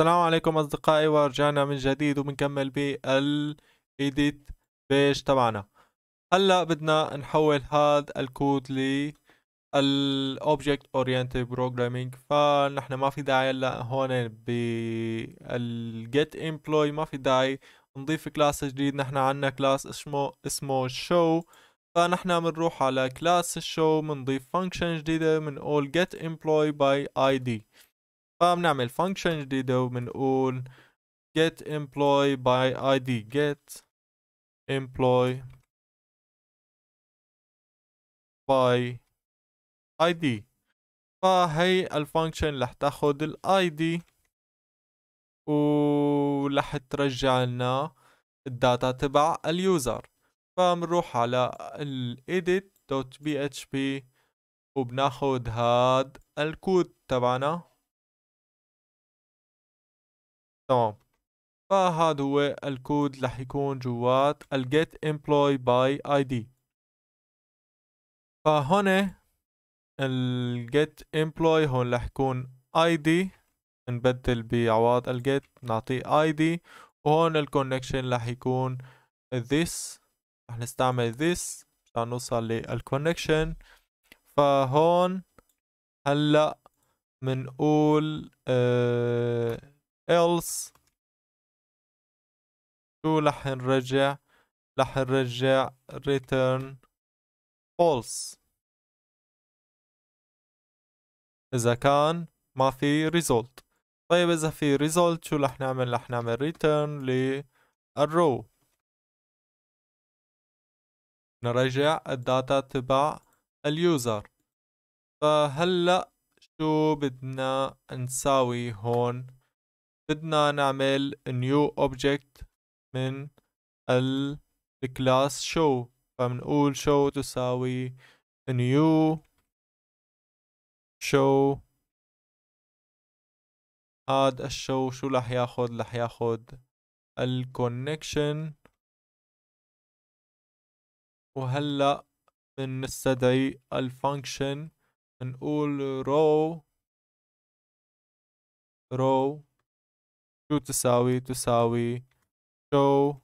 السلام عليكم اصدقائي ورجعنا من جديد وبنكمل بالايديت بيج تبعنا هلا بدنا نحول هذا الكود ل الاوبجكت اورينتد بروجرامينج فنحن ما في داعي هلا هون بالجيت امبلوي ما في داعي نضيف كلاس جديد نحن عندنا كلاس اسمه اسمه شو فنحن بنروح على كلاس الشو بنضيف فانكشن جديدة من جيت get باي by id فبنعمل function جديدة وبنقول get employee by id get employee by id فهي الفانكشن رح تاخد الاي دي ورح ترجع لنا الداتا تبع اليوزر فبنروح على ال edit.php وبناخد هاد الكود تبعنا تمام فهذا هو الكود اللي رح يكون جوات ال get employee by id فهون ال get employee هون رح يكون id نبدل بعوض ال get نعطيه id وهون ال connection رح يكون this رح نستعمل this مشان نوصل connection فهون هلا منقول آه else شو رح نرجع رح نرجع return false إذا كان ما في result طيب إذا في result شو رح نعمل رح نعمل return للrow نرجع الداتا تبع اليوزر فهلأ شو بدنا نساوي هون بدنا نعمل نيو اوبجكت من الكلاس شو فبنقول شو تساوي نيو شو هاد الشو شو رح ياخد رح ياخد الكونكشن وهلا بنستدعي الفانكشن بنقول رو row شو تساوي تساوي show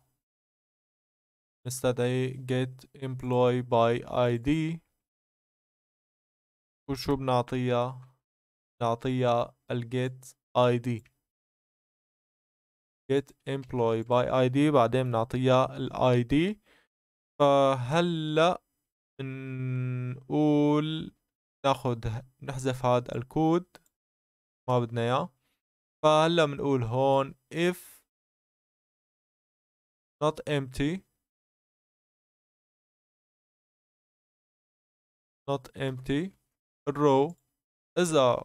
نستدعي get employee by id وشو بنعطيها بنعطيها ال get id get employee by id بعدين بنعطيها ال id فهلا نقول ناخد نحذف هذا الكود ما بدنا اياه فهلا بنقول هون if not empty not empty الرو اذا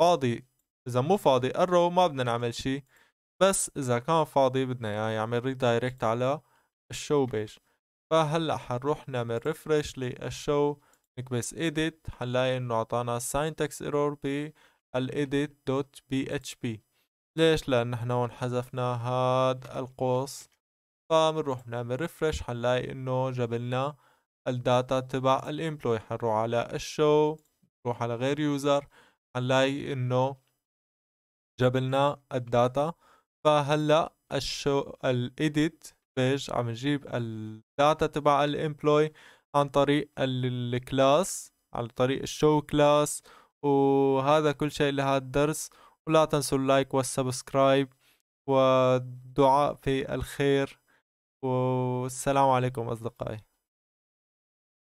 فاضي اذا مو فاضي الرو ما بدنا نعمل شيء بس اذا كان فاضي بدنا اياه يعمل ريدايركت على الشو بيج فهلا حنروح نعمل ريفرش للشو نكبس edit حنلاقي انه اعطانا syntax error ب edit.php ليش لان احنا هون حذفنا هاد القوس فبنروح نعمل ريفرش حنلاقي انه جابلنا الداتا تبع الامبلوي حنروح على الشو نروح على غير يوزر حنلاقي انه جابلنا الداتا فهلا الشو الايديت بيج عم نجيب الداتا تبع الامبلوي عن طريق الكلاس عن طريق الشو كلاس وهذا كل شيء لهذا الدرس ولا تنسوا اللايك والسبسكرايب والدعاء في الخير والسلام عليكم أصدقائي